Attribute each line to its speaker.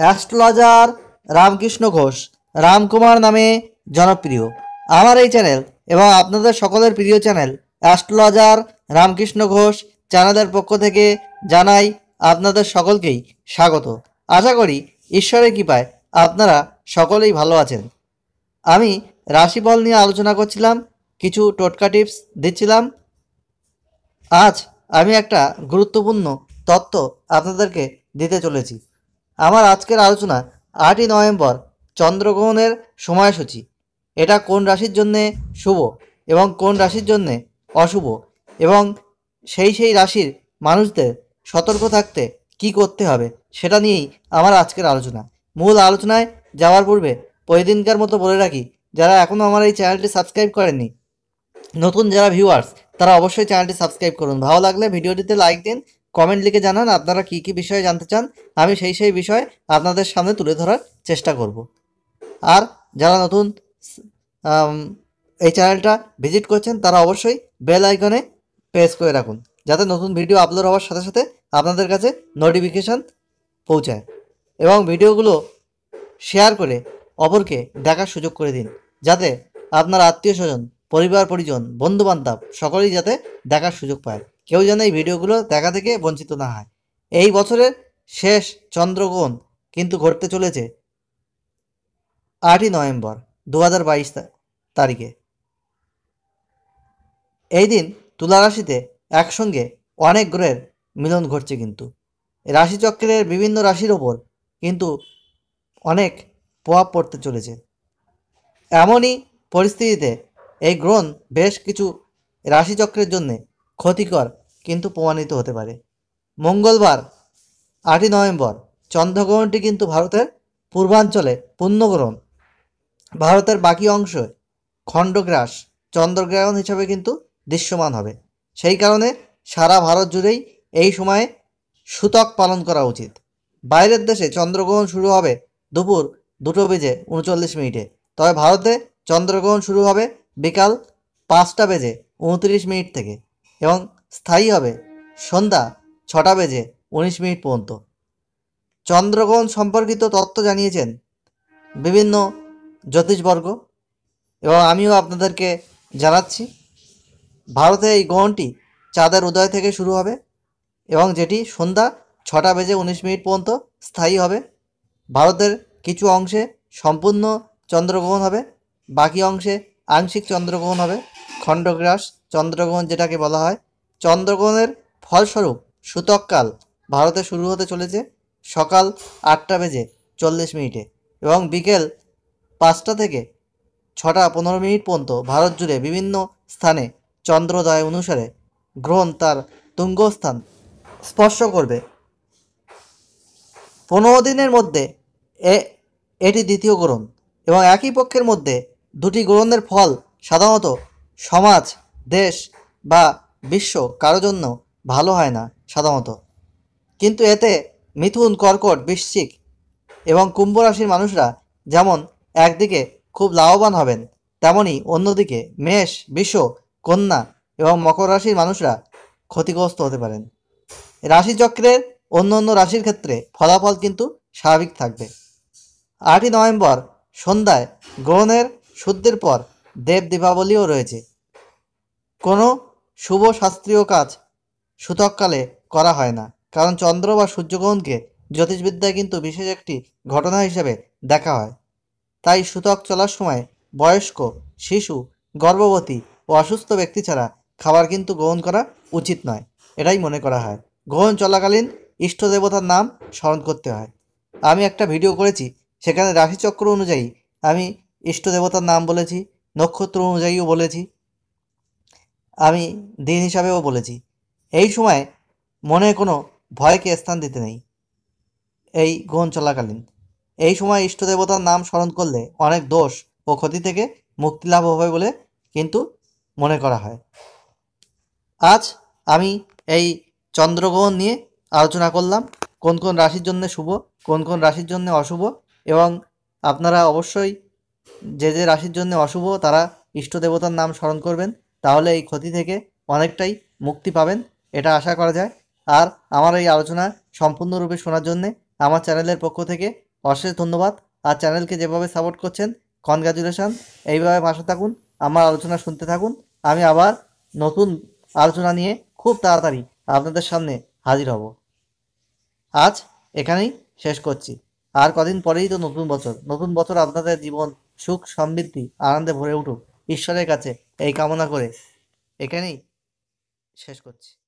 Speaker 1: astrologer Ramakrishna Ghosh Ramkumar নামে জনপ্রিয় আমার এই চ্যানেল এবং আপনাদের সকলের প্রিয় চ্যানেল অ্যাস্ট্রোলজার রামকৃষ্ণ ঘোষ চ্যানেলের পক্ষ থেকে জানাই আপনাদের সকলকেই স্বাগত আশা করি ঈশ্বরের কৃপায় আপনারা সকলেই ভালো আছেন আমি রাশিফল নিয়ে আলোচনা করছিলাম কিছু টোটকা টিপস দিচ্ছিলাম আজ আমি একটা গুরুত্বপূর্ণ তত্ত্ব আপনাদেরকে দিতে চলেছি আমার আজকের আলোচনা আটই নভেম্বর চন্দ্রগ্রহণের সময়সূচি এটা কোন রাশির জন্যে শুভ এবং কোন রাশির জন্যে অশুভ এবং সেই সেই রাশির মানুষদের সতর্ক থাকতে কি করতে হবে সেটা নিয়েই আমার আজকের আলোচনা মূল আলোচনায় যাওয়ার পূর্বে প্রতিদিনকার মতো বলে রাখি যারা এখনও আমার এই চ্যানেলটি সাবস্ক্রাইব করেননি নতুন যারা ভিউয়ার্স তারা অবশ্যই চ্যানেলটি সাবস্ক্রাইব করুন ভালো লাগলে ভিডিওটিতে লাইক দিন কমেন্ট লিখে জানান আপনারা কি কি বিষয়ে জানতে চান আমি সেই সেই বিষয় আপনাদের সামনে তুলে ধরার চেষ্টা করব আর যারা নতুন এই চ্যানেলটা ভিজিট করছেন তারা অবশ্যই বেল আইকনে প্রেস করে রাখুন যাতে নতুন ভিডিও আপলোড হওয়ার সাথে সাথে আপনাদের কাছে নোটিফিকেশান পৌঁছায় এবং ভিডিওগুলো শেয়ার করে অপরকে দেখার সুযোগ করে দিন যাতে আপনার আত্মীয় স্বজন পরিবার পরিজন বন্ধুবান্ধব সকলেই যাতে দেখার সুযোগ পায় কেউ যেন এই ভিডিওগুলো দেখা থেকে বঞ্চিত না হয় এই বছরের শেষ চন্দ্রগ্রহণ কিন্তু ঘটতে চলেছে আটই নভেম্বর দু তারিখে এই দিন তুলা রাশিতে একসঙ্গে অনেক গ্রহের মিলন ঘটছে কিন্তু রাশিচক্রের বিভিন্ন রাশির ওপর কিন্তু অনেক প্রভাব পড়তে চলেছে এমনই পরিস্থিতিতে এই গ্রহণ বেশ কিছু রাশিচক্রের জন্যে ক্ষতিকর কিন্তু প্রমাণিত হতে পারে মঙ্গলবার আটই নভেম্বর চন্দ্রগ্রহণটি কিন্তু ভারতের পূর্বাঞ্চলে পূর্ণগ্রহণ ভারতের বাকি অংশ খণ্ডগ্রাস চন্দ্রগ্রহণ হিসাবে কিন্তু দৃশ্যমান হবে সেই কারণে সারা ভারত জুড়েই এই সময়ে সূতক পালন করা উচিত বাইরের দেশে চন্দ্রগ্রহণ শুরু হবে দুপুর দুটো বেজে উনচল্লিশ মিনিটে তবে ভারতে চন্দ্রগ্রহণ শুরু হবে বিকাল পাঁচটা বেজে উনত্রিশ মিনিট থেকে এবং স্থায়ী হবে সন্ধ্যা ছটা বেজে উনিশ মিনিট পর্যন্ত চন্দ্রগ্রহণ সম্পর্কিত তথ্য জানিয়েছেন বিভিন্ন জ্যোতিষবর্গ এবং আমিও আপনাদেরকে জানাচ্ছি ভারতে এই গ্রহণটি চাঁদের উদয় থেকে শুরু হবে এবং যেটি সন্ধ্যা ছটা বেজে উনিশ মিনিট পর্যন্ত স্থায়ী হবে ভারতের কিছু অংশে সম্পূর্ণ চন্দ্রগ্রহণ হবে বাকি অংশে আংশিক চন্দ্রগ্রহণ হবে খণ্ডগ্রাস চন্দ্রগ্রহণ যেটাকে বলা হয় চন্দ্রগ্রহণের ফলস্বরূপ সূতককাল ভারতে শুরু হতে চলেছে সকাল আটটা বেজে চল্লিশ মিনিটে এবং বিকেল পাঁচটা থেকে ছটা পনেরো মিনিট পর্যন্ত ভারত জুড়ে বিভিন্ন স্থানে চন্দ্রোদয় অনুসারে গ্রহণ তার তুঙ্গস্থান স্পর্শ করবে পনেরো দিনের মধ্যে এ এটি দ্বিতীয় গ্রহণ এবং একই পক্ষের মধ্যে দুটি গ্রহণের ফল সাধারণত সমাজ দেশ বা বিশ্ব কারো জন্য ভালো হয় না সাধারণত কিন্তু এতে মিথুন কর্কট বৃশ্চিক এবং কুম্ভ রাশির মানুষরা যেমন একদিকে খুব লাভবান হবেন তেমনি অন্যদিকে মেষ বিশ্ব কন্যা এবং মকর রাশির মানুষরা ক্ষতিগ্রস্ত হতে পারেন রাশিচক্রের অন্য অন্য রাশির ক্ষেত্রে ফলাফল কিন্তু স্বাভাবিক থাকবে আটই নভেম্বর সন্ধ্যায় গ্রহণের শুদ্ধের পর দেব দীপাবলিও রয়েছে কোনো শুভ শাস্ত্রীয় কাজ সুতককালে করা হয় না কারণ চন্দ্র বা সূর্যগ্রহণকে জ্যোতিষবিদ্যায় কিন্তু বিশেষ একটি ঘটনা হিসেবে দেখা হয় তাই সুতক চলার সময় বয়স্ক শিশু গর্ভবতী ও অসুস্থ ব্যক্তি ছাড়া খাবার কিন্তু গ্রহণ করা উচিত নয় এটাই মনে করা হয় গ্রহণ চলাকালীন ইষ্ট দেবতার নাম স্মরণ করতে হয় আমি একটা ভিডিও করেছি সেখানে রাশিচক্র অনুযায়ী আমি ইষ্ট দেবতার নাম বলেছি নক্ষত্র অনুযায়ীও বলেছি আমি দিন হিসাবেও বলেছি এই সময় মনে কোনো ভয়কে স্থান দিতে নেই এই গ্রহণ চলাকালীন এই সময় ইষ্টদেবতার নাম স্মরণ করলে অনেক দোষ ও ক্ষতি থেকে মুক্তি লাভ হবে বলে কিন্তু মনে করা হয় আজ আমি এই চন্দ্রগ্রহণ নিয়ে আলোচনা করলাম কোন কোন রাশির জন্য শুভ কোন কোন রাশির জন্য অশুভ এবং আপনারা অবশ্যই যে যে রাশির জন্য অশুভ তারা ইষ্ট দেবতার নাম স্মরণ করবেন তাহলে এই ক্ষতি থেকে অনেকটাই মুক্তি পাবেন এটা আশা করা যায় আর আমার এই আলোচনা সম্পূর্ণরূপে শোনার জন্যে আমার চ্যানেলের পক্ষ থেকে অশেষ ধন্যবাদ আর চ্যানেলকে যেভাবে সাপোর্ট করছেন কনগ্রাচুলেশান এইভাবে ভাষা থাকুন আমার আলোচনা শুনতে থাকুন আমি আবার নতুন আলোচনা নিয়ে খুব তাড়াতাড়ি আপনাদের সামনে হাজির হব আজ এখানেই শেষ করছি আর কদিন পরেই তো নতুন বছর নতুন বছর আপনাদের জীবন সুখ সমৃদ্ধি আনন্দে ভরে উঠুক ঈশ্বরের কাছে এই কামনা করে এখানেই শেষ করছি